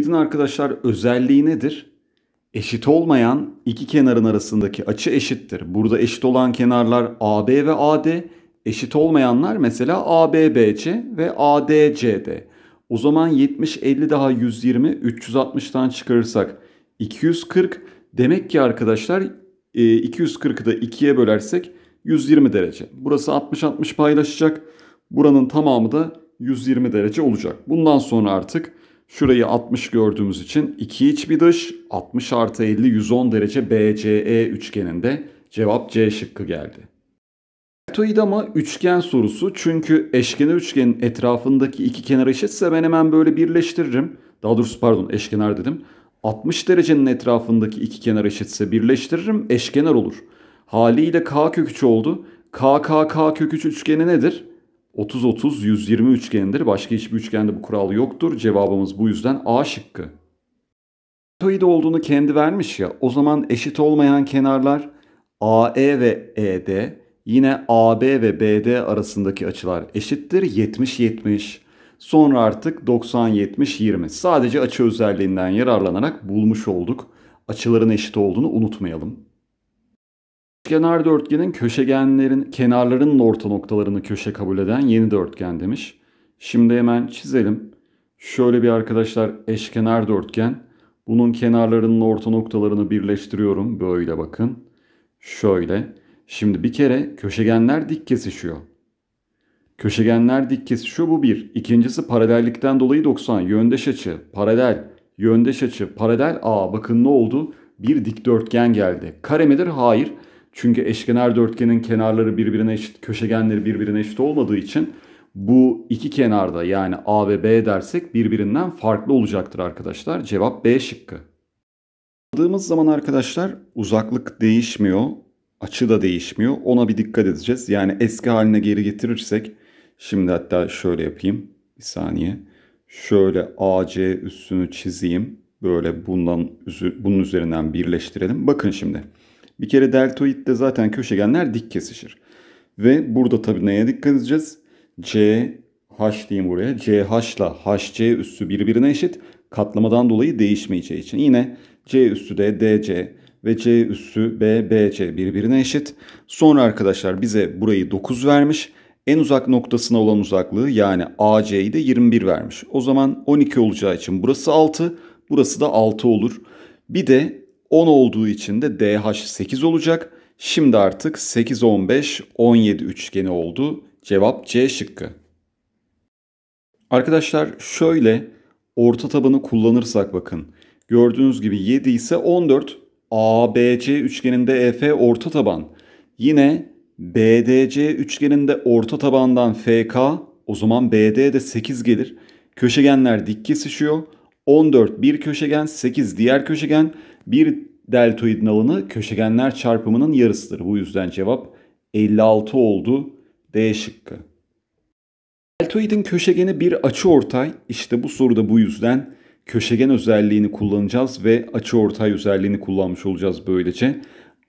Pidin arkadaşlar özelliği nedir? Eşit olmayan iki kenarın arasındaki açı eşittir. Burada eşit olan kenarlar AB ve AD, eşit olmayanlar mesela ABBC ve ADCD. O zaman 70 50 daha 120 360'tan çıkarırsak 240 demek ki arkadaşlar 240'ı e, da 2'ye bölersek 120 derece. Burası 60 60 paylaşacak. Buranın tamamı da 120 derece olacak. Bundan sonra artık Şurayı 60 gördüğümüz için iki iç bir dış 60 artı 50 110 derece BCE üçgeninde cevap C şıkkı geldi. Deltoid ama üçgen sorusu çünkü eşkenar üçgenin etrafındaki iki kenar eşitse ben hemen böyle birleştiririm. Daha doğrusu pardon eşkenar dedim. 60 derecenin etrafındaki iki kenar eşitse birleştiririm eşkenar olur. Haliyle k kök 3 oldu. KKK kök 3 üçgeni nedir? 30-30-120 üçgendir. Başka hiçbir üçgende bu kural yoktur. Cevabımız bu yüzden A şıkkı. Toid olduğunu kendi vermiş ya. O zaman eşit olmayan kenarlar AE ve ED yine AB ve BD arasındaki açılar eşittir 70-70. Sonra artık 90-70-20. Sadece açı özelliğinden yararlanarak bulmuş olduk. Açıların eşit olduğunu unutmayalım. Kenar dörtgenin köşegenlerin kenarlarının orta noktalarını köşe kabul eden yeni dörtgen demiş. Şimdi hemen çizelim. Şöyle bir arkadaşlar eşkenar dörtgen. Bunun kenarlarının orta noktalarını birleştiriyorum. Böyle bakın. Şöyle. Şimdi bir kere köşegenler dik kesişiyor. Köşegenler dik kesişiyor bu bir. İkincisi paralellikten dolayı 90. Yöndeş açı paralel. Yöndeş açı paralel. Aa bakın ne oldu? Bir dikdörtgen geldi. Kare midir? Hayır. Hayır çünkü eşkenar dörtgenin kenarları birbirine eşit, köşegenleri birbirine eşit olmadığı için bu iki kenarda yani A ve B dersek birbirinden farklı olacaktır arkadaşlar. Cevap B şıkkı. Aldığımız zaman arkadaşlar uzaklık değişmiyor, açı da değişmiyor. Ona bir dikkat edeceğiz. Yani eski haline geri getirirsek şimdi hatta şöyle yapayım. Bir saniye. Şöyle AC üstünü çizeyim. Böyle bundan bunun üzerinden birleştirelim. Bakın şimdi. Bir kere deltoidde zaten köşegenler dik kesişir. Ve burada tabii neye dikkat edeceğiz? C, H diyeyim buraya. CH ile HC üssü birbirine eşit. Katlamadan dolayı değişmeyeceği için. Yine C üssü de DC ve C üssü B BBC birbirine eşit. Sonra arkadaşlar bize burayı 9 vermiş. En uzak noktasına olan uzaklığı yani AC'yi de 21 vermiş. O zaman 12 olacağı için burası 6, burası da 6 olur. Bir de 10 olduğu için de DH 8 olacak. Şimdi artık 8, 15, 17 üçgeni oldu. Cevap C şıkkı. Arkadaşlar şöyle orta tabanı kullanırsak bakın. Gördüğünüz gibi 7 ise 14. ABC üçgeninde EF orta taban. Yine BDC üçgeninde orta tabandan FK o zaman BD de 8 gelir. Köşegenler dik kesişiyor. 14 bir köşegen, 8 diğer köşegen. Bir deltoidin alanı köşegenler çarpımının yarısıdır. Bu yüzden cevap 56 oldu D şıkkı. Deltoidin köşegeni bir açıortay. İşte bu soruda bu yüzden köşegen özelliğini kullanacağız ve açıortay özelliğini kullanmış olacağız böylece.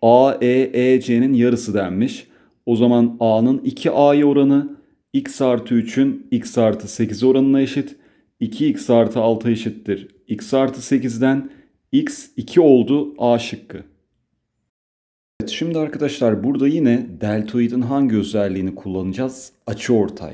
A, E, E, C'nin yarısı denmiş. O zaman A'nın 2A'ya oranı x artı 3'ün x artı 8'e oranına eşit. 2x artı 6 eşittir x artı 8'den X 2 oldu A şıkkı. Evet şimdi arkadaşlar burada yine deltoidin hangi özelliğini kullanacağız? Açı ortay.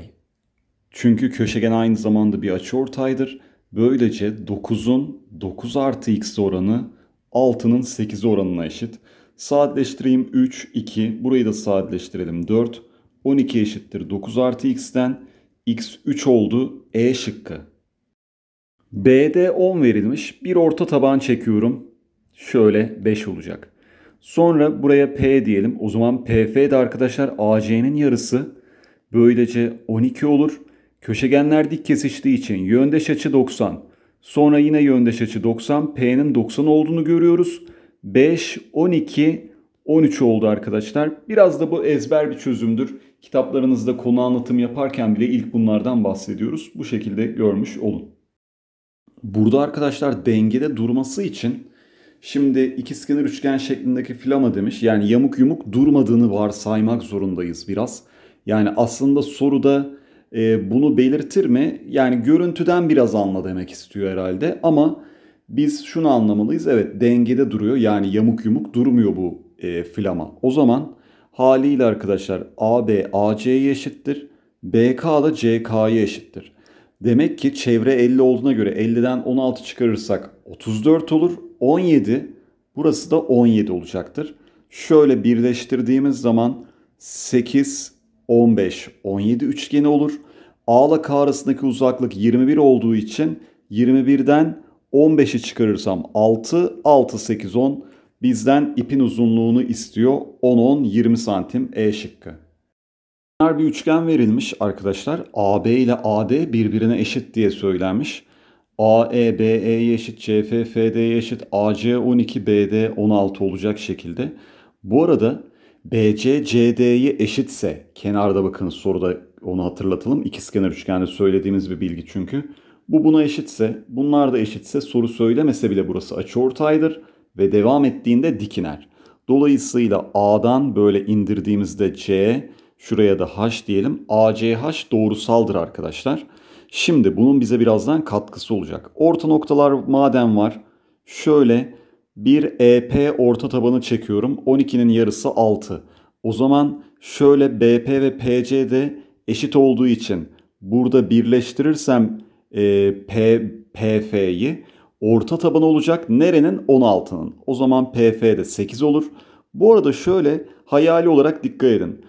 Çünkü köşegen aynı zamanda bir açı ortaydır. Böylece 9'un 9 artı x oranı 6'nın 8 oranına eşit. Sadeleştireyim 3, 2. Burayı da sadeleştirelim 4. 12 eşittir 9 artı x'ten. x 3 oldu E şıkkı. BD 10 verilmiş. Bir orta taban çekiyorum. Şöyle 5 olacak. Sonra buraya P diyelim. O zaman PF de arkadaşlar AC'nin yarısı. Böylece 12 olur. Köşegenler dik kesiştiği için yöndeş açı 90. Sonra yine yöndeş açı 90. P'nin 90 olduğunu görüyoruz. 5, 12, 13 oldu arkadaşlar. Biraz da bu ezber bir çözümdür. Kitaplarınızda konu anlatım yaparken bile ilk bunlardan bahsediyoruz. Bu şekilde görmüş olun burada arkadaşlar dengede durması için şimdi ikizkenar üçgen şeklindeki filama demiş. Yani yamuk yumuk durmadığını varsaymak zorundayız biraz. Yani aslında soruda e, bunu belirtir mi? Yani görüntüden biraz anla demek istiyor herhalde. Ama biz şunu anlamalıyız. Evet dengede duruyor. Yani yamuk yumuk durmuyor bu e, filama. O zaman haliyle arkadaşlar AB AC'ye eşittir. BK da CK'ya eşittir. Demek ki çevre 50 olduğuna göre 50'den 16 çıkarırsak 34 olur. 17 burası da 17 olacaktır. Şöyle birleştirdiğimiz zaman 8, 15, 17 üçgeni olur. A ile K arasındaki uzaklık 21 olduğu için 21'den 15'i çıkarırsam 6, 6, 8, 10 bizden ipin uzunluğunu istiyor. 10, 10, 20 santim E şıkkı. Bir üçgen verilmiş arkadaşlar. AB ile AD birbirine eşit diye söylenmiş. AE, BE'ye eşit, CF, FD'ye eşit, AC 12, BD 16 olacak şekilde. Bu arada BC, CD'yi eşitse kenarda bakın soruda onu hatırlatalım. İkizkenar üçgende söylediğimiz bir bilgi çünkü. Bu buna eşitse, bunlar da eşitse soru söylemese bile burası açıortaydır ve devam ettiğinde dikiner. Dolayısıyla A'dan böyle indirdiğimizde C, Şuraya da h diyelim. ACH doğrusaldır arkadaşlar. Şimdi bunun bize birazdan katkısı olacak. Orta noktalar madem var. Şöyle bir EP orta tabanı çekiyorum. 12'nin yarısı 6. O zaman şöyle BP ve PC de eşit olduğu için burada birleştirirsem e, P, PF'yi orta taban olacak. Nerenin? 16'nın. O zaman PF de 8 olur. Bu arada şöyle hayali olarak dikkat edin.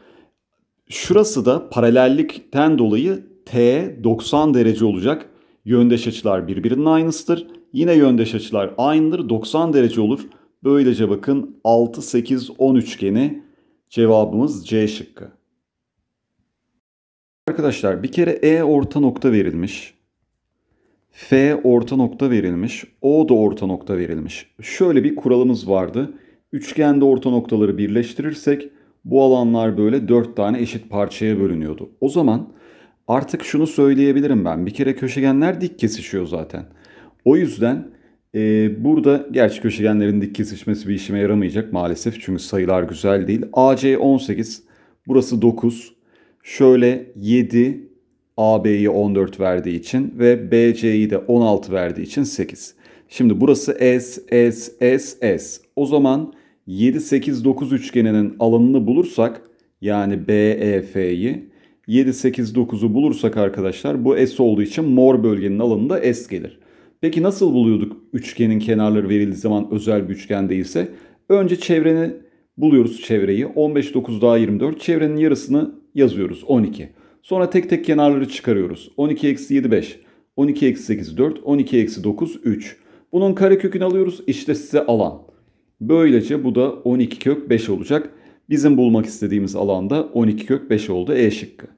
Şurası da paralellikten dolayı T 90 derece olacak. Yöndeş açılar birbirinin aynısıdır. Yine yöndeş açılar aynıdır. 90 derece olur. Böylece bakın 6, 8, 10 üçgeni cevabımız C şıkkı. Arkadaşlar bir kere E orta nokta verilmiş. F orta nokta verilmiş. O da orta nokta verilmiş. Şöyle bir kuralımız vardı. Üçgende orta noktaları birleştirirsek bu alanlar böyle dört tane eşit parçaya bölünüyordu. O zaman artık şunu söyleyebilirim ben. Bir kere köşegenler dik kesişiyor zaten. O yüzden e, burada gerçi köşegenlerin dik kesişmesi bir işime yaramayacak maalesef. Çünkü sayılar güzel değil. AC 18, burası 9. Şöyle 7, AB'yi 14 verdiği için ve BC'yi de 16 verdiği için 8. Şimdi burası S, S, S, S. O zaman 7, 8, 9 üçgeninin alanını bulursak yani BEF'yi 7, 8, 9'u bulursak arkadaşlar bu S olduğu için mor bölgenin alanında S gelir. Peki nasıl buluyorduk üçgenin kenarları verildiği zaman özel bir üçgen değilse? Önce çevreni buluyoruz çevreyi. 15, 9 daha 24. Çevrenin yarısını yazıyoruz 12. Sonra tek tek kenarları çıkarıyoruz. 12 eksi 7, 5. 12 eksi 8, 4. 12 eksi 9, 3. Bunun kare kökünü alıyoruz. İşte size alan. Böylece bu da 12 kök 5 olacak. Bizim bulmak istediğimiz alanda 12 kök 5 oldu E şıkkı.